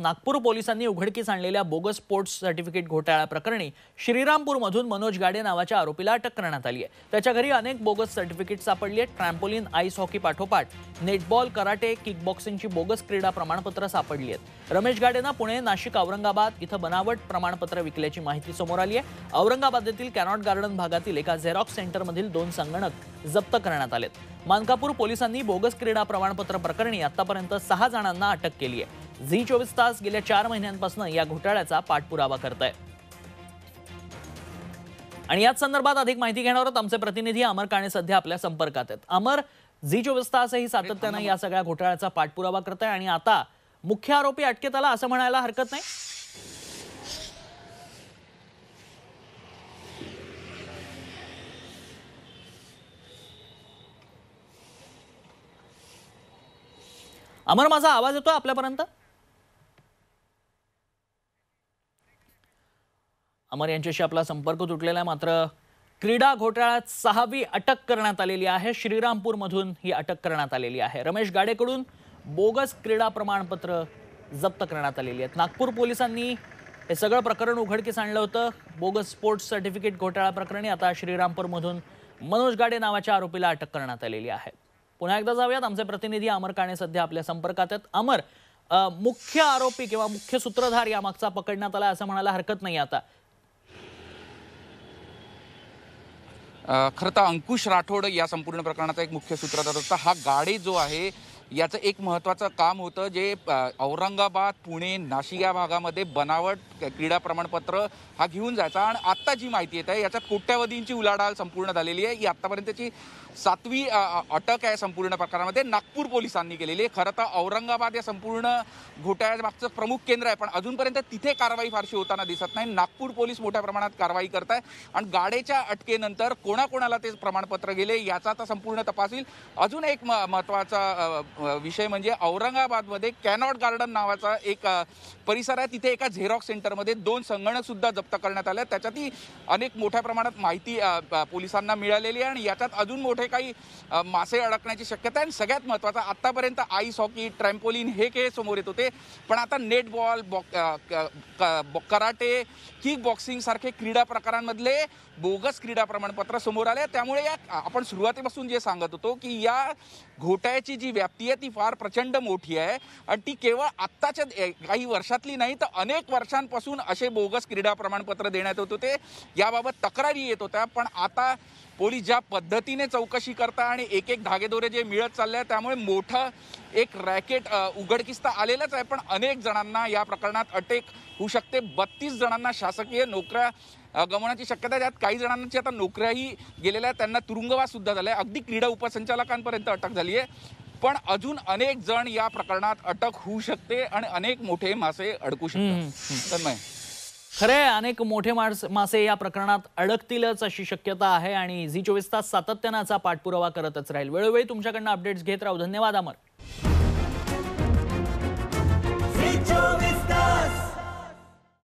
नागपूर पोलिसांनी उघडकीस आणलेल्या बोगस स्पोर्ट्स सर्टिफिकेट घोटाळ्या प्रकरणी श्रीरामपूरमधून मनोज गाडे नावाच्या आरोपीला अटक करण्यात आली आहे त्याच्या घरी अनेक बोगस सर्टिफिकेट सापडली आहेत ट्रॅम्पोलिन आईस हॉकी पाठोपाठ नेटबॉल कराटे किकबॉक्सिंगची बोगस क्रीडा प्रमाणपत्र सापडली आहेत रमेश गाडेना पुणे नाशिक औरंगाबाद इथं बनावट प्रमाणपत्र विकल्याची माहिती समोर आली आहे औरंगाबाद येथील कॅनॉट गार्डन भागातील एका झेरॉक्स सेंटरमधील दोन संगणक जप्त करण्यात आलेत मानकापूर पोलिसांनी बोगस क्रीडा प्रमाणपत्र प्रकरणी आतापर्यंत सहा जणांना अटक केली आहे झी चोवीस तास गेल्या चार महिन्यांपासून या घोटाळ्याचा पाठपुरावा करत आहे आणि याच संदर्भात अधिक माहिती घेणार आहोत आमचे प्रतिनिधी अमर काणे सध्या आपल्या संपर्कात आहेत अमर झी चोवीस तास ही सातत्यानं या सगळ्या घोटाळ्याचा पाठपुरावा करत आहे आणि आता मुख्य आरोपी अटकेत आला असं म्हणायला हरकत नाही अमर माझा आवाज येतोय आपल्यापर्यंत अमर यांच्याशी आपला संपर्क तुटलेला आहे मात्र क्रीडा घोटाळ्यात सहावी अटक करण्यात आलेली आहे श्रीरामपूर मधून ही अटक करण्यात आलेली आहे रमेश गाडेकडून बोगस क्रीडा प्रमाणपत्र जप्त करण्यात आलेली आहेत नागपूर पोलिसांनी हे सगळं प्रकरण उघडकीस आणलं होतं बोगस स्पोर्ट्स सर्टिफिकेट घोटाळा प्रकरणी आता श्रीरामपूरमधून मनोज गाडे नावाच्या आरोपीला अटक करण्यात आलेली आहे पुन्हा एकदा जाऊयात आमचे प्रतिनिधी अमर काणे सध्या आपल्या संपर्कात आहेत अमर मुख्य आरोपी किंवा मुख्य सूत्रधार या मागचा पकडण्यात आला असं म्हणायला हरकत नाही आता खरं तर अंकुश राठोड या संपूर्ण प्रकरणाचा एक मुख्य सूत्रधार होता हा गाडी जो आहे याचं एक महत्त्वाचं काम होतं जे औरंगाबाद पुणे नाशिक या भागामध्ये बनावट क्रीडा प्रमाणपत्र हा घेऊन जायचा आणि आत्ता जी माहिती येत आहे याच्यात कोट्यावधींची उलाढाल संपूर्ण झालेली आहे ही आत्तापर्यंतची सातवी अटक आहे संपूर्ण प्रकारामध्ये नागपूर पोलिसांनी केलेली आहे खरं तर औरंगाबाद या संपूर्ण घोटाळ्या प्रमुख केंद्र आहे पण अजूनपर्यंत तिथे कारवाई फारशी होताना दिसत नाही नागपूर पोलीस मोठ्या प्रमाणात कारवाई करत आहे आणि गाडेच्या अटकेनंतर कोणाकोणाला ते प्रमाणपत्र गेले याचा आता संपूर्ण तपास अजून एक महत्त्वाचा विषय म्हणजे औरंगाबादमध्ये कॅनॉट गार्डन नावाचा एक परिसर आहे तिथे एका झेरॉक्स सेंटरमध्ये दोन संगणक सुद्धा जप्त करण्यात आल्या त्याच्यातही अनेक मोठ्या प्रमाणात माहिती पोलिसांना मिळालेली आहे आणि याच्यात अजून मोठे काही मासे अडकण्याची शक्यता आहे आणि सगळ्यात महत्त्वाचा आत्तापर्यंत आईस हॉकी ट्रॅम्पोलिन हे खेळ समोर येत होते पण आता नेटबॉल बॉल बॉ कराटे किक सारखे क्रीडा प्रकारांमधले बोगस क्रीडा प्रमाणपत्र समोर आले त्यामुळे या आपण सुरुवातीपासून जे सांगत होतो की या घोट्याची जी व्याप्ती आहे ती फार प्रचंड मोठी आहे आणि ती केवळ आत्ताच्या काही वर्षातली नाही तर अनेक वर्षांपासून असे बोगस क्रीडा प्रमाणपत्र देण्यात येत होते याबाबत तक्रारी येत होत्या पण आता पोलीस ज्या पद्धतीने चौकशी करता आणि एक एक धागेदोरे जे मिळत चालले त्यामुळे मोठं एक रॅकेट उघडकीस तर आलेलंच आहे पण अनेक जणांना या प्रकरणात अटक होऊ शकते बत्तीस जणांना शासकीय नोकऱ्या गमवण्याची शक्यता त्यात काही जणांची आता नोकऱ्याही गेलेल्या आहेत त्यांना तुरुंगवास सुद्धा झाला अगदी क्रीडा उपसंचालकांपर्यंत अटक झाली आहे पण अजून अनेक जण या प्रकरणात अटक होऊ शकते आणि अनेक मोठे मासे अडकू शकतात नाही खरे अनेक मोठे माणस मासे या प्रकरणात अडकतीलच अशी शक्यता आहे आणि झी चोवीस तास सातत्यानाचा पाठपुरावा करतच राहील वेळोवेळी तुमच्याकडनं अपडेट्स घेत राहू धन्यवाद अमर